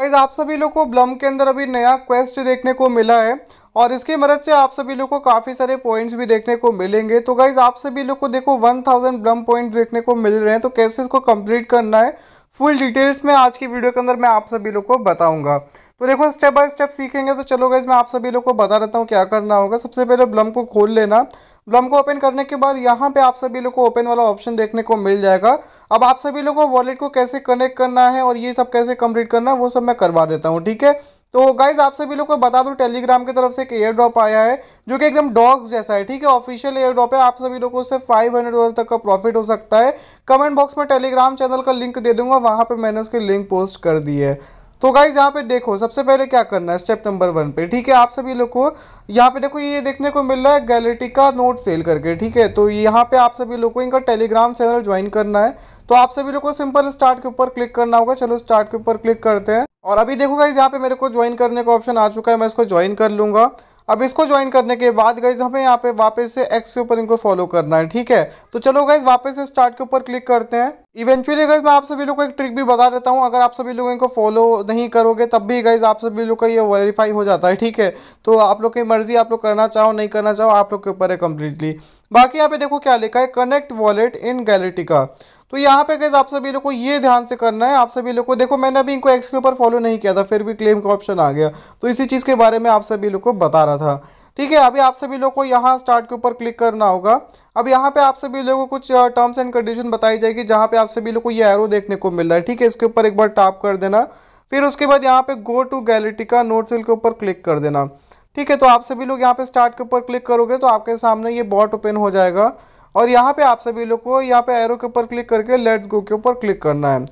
guys आप सभी लोग को ब्लम के अंदर अभी नया क्वेस्ट देखने को मिला है और इसकी मदद से आप सभी लोग को काफ़ी सारे पॉइंट्स भी देखने को मिलेंगे तो गाइज आप सभी लोग को देखो 1000 ब्लम पॉइंट्स देखने को मिल रहे हैं तो कैसे इसको कंप्लीट करना है फुल डिटेल्स में आज की वीडियो के अंदर मैं आप सभी लोग को बताऊंगा तो देखो स्टेप बाय स्टेप सीखेंगे तो चलो गाइज मैं आप सभी लोग को बता देता हूँ क्या करना होगा सबसे पहले ब्लम को खोल लेना ब्लम को ओपन करने के बाद यहाँ पे आप सभी लोग को ओपन वाला ऑप्शन देखने को मिल जाएगा अब आप सभी लोग को वॉलेट को कैसे कनेक्ट करना है और ये सब कैसे कंप्लीट करना है वो सब मैं करवा देता हूँ ठीक है तो गाइज आप सभी लोग को बता दूं टेलीग्राम की तरफ से एक एयर ड्रॉप आया है जो कि एकदम डॉग्स जैसा है ठीक है ऑफिशियल एयर ड्रॉप है आप सभी लोगों को 500 फाइव हंड्रेड डॉलर तक का प्रॉफिट हो सकता है कमेंट बॉक्स में टेलीग्राम चैनल का लिंक दे दूंगा वहां पे मैंने उसकी लिंक पोस्ट कर दी है तो गाइज यहाँ पे देखो सबसे पहले क्या करना है स्टेप नंबर वन पे ठीक है आप सभी लोग को यहाँ पे देखो ये देखने को मिल रहा है गैलेटिका नोट सेल करके ठीक है तो यहाँ पे आप सभी लोग को इनका टेलीग्राम चैनल ज्वाइन करना है तो आप सभी लोग को सिंपल स्टार्ट के ऊपर क्लिक करना होगा चलो स्टार्ट के ऊपर क्लिक करते हैं और अभी देखो गाइज यहाँ पे मेरे को ज्वाइन करने का ऑप्शन आ चुका है मैं इसको ज्वाइन कर लूंगा अब इसको ज्वाइन करने के बाद गाइज हमें यहाँ पे वापस से एक्स के ऊपर इनको फॉलो करना है ठीक है तो चलो गाइज वापस से स्टार्ट के ऊपर क्लिक करते हैं इवेंचुअली गाइज मैं आप सभी लोग को एक ट्रिक भी बता देता हूँ अगर आप सभी लोग इनको फॉलो नहीं करोगे तब भी गाइज आप सभी लोग का ये वेरीफाई हो जाता है ठीक है तो आप लोग की मर्जी आप लोग करना चाहो नहीं करना चाहो आप लोग के ऊपर है कम्प्लीटली बाकी यहाँ पे देखो क्या लिखा है कनेक्ट वॉलेट इन गैलेटिका तो यहाँ पे कैसे आप सभी लोग को ये ध्यान से करना है आप सभी लोग को देखो मैंने अभी इनको एक्स के ऊपर फॉलो नहीं किया था फिर भी क्लेम का ऑप्शन आ गया तो इसी चीज़ के बारे में आप सभी लोग को बता रहा था ठीक है अभी आप सभी लोग को यहाँ स्टार्ट के ऊपर क्लिक करना होगा अब यहाँ पे आप सभी लोगों को कुछ टर्म्स एंड कंडीशन बताई जाएगी जहाँ पे आप सभी लोग को ये एरो देखने को मिल रहा है ठीक है इसके ऊपर एक बार टैप कर देना फिर उसके बाद यहाँ पे go to Galactica node sale के ऊपर क्लिक कर देना ठीक है तो आप सभी लोग यहाँ पे स्टार्ट के ऊपर क्लिक करोगे तो आपके सामने ये बॉट ओपन हो जाएगा और यहाँ पे आप सभी लोग को यहाँ पे एरो के ऊपर क्लिक करके लेट्स गो के ऊपर क्लिक करना है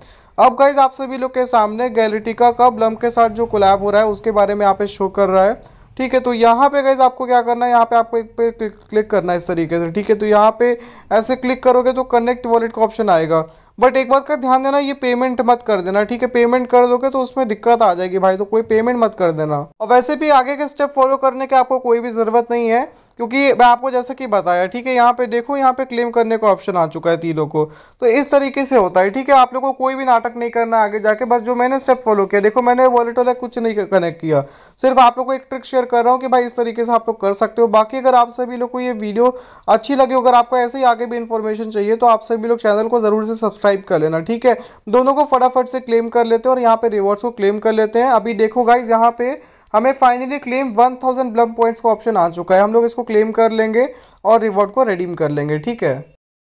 अब गाइज आप सभी लोग के सामने गैलेटिका का ब्लम के साथ जो कोलैब हो रहा है उसके बारे में यहाँ पे शो कर रहा है ठीक है तो यहाँ पे गाइज आपको क्या करना है यहाँ पे आपको एक पे क्लिक, क्लिक करना है इस तरीके से ठीक है तो यहाँ पे ऐसे क्लिक करोगे तो कनेक्ट वॉलेट का ऑप्शन आएगा बट एक बात का ध्यान देना ये पेमेंट मत कर देना ठीक है पेमेंट कर दोगे तो उसमें दिक्कत आ जाएगी भाई तो कोई पेमेंट मत कर देना और वैसे भी आगे के स्टेप फॉलो करने की आपको कोई भी ज़रूरत नहीं है क्योंकि मैं आपको जैसा कि बताया ठीक है यहाँ पे देखो यहाँ पे क्लेम करने का ऑप्शन आ चुका है तीनों को तो इस तरीके से होता है ठीक है आप लोग को कोई भी नाटक नहीं करना आगे जाके बस जो मैंने स्टेप फॉलो किया देखो मैंने वॉलेट वाला कुछ नहीं कनेक्ट किया सिर्फ आप लोग को एक ट्रिक शेयर कर रहा हूँ कि भाई इस तरीके से आप लोग कर सकते हो बाकी अगर आप सभी लोग को ये वीडियो अच्छी लगी अगर आपको ऐसे ही आगे भी इन्फॉर्मेशन चाहिए तो आप सभी लोग चैनल को ज़रूर से सब्सक्राइब कर लेना ठीक है दोनों को फटाफट से क्लेम कर लेते हैं और यहाँ पे रिवॉर्ड्स को क्लेम कर लेते हैं अभी देखो गाइज यहाँ पे हमें फाइनली क्लेम 1000 ब्लम पॉइंट्स का ऑप्शन आ चुका है हम लोग इसको क्लेम कर लेंगे और रिवॉर्ड को रिडीम कर लेंगे ठीक है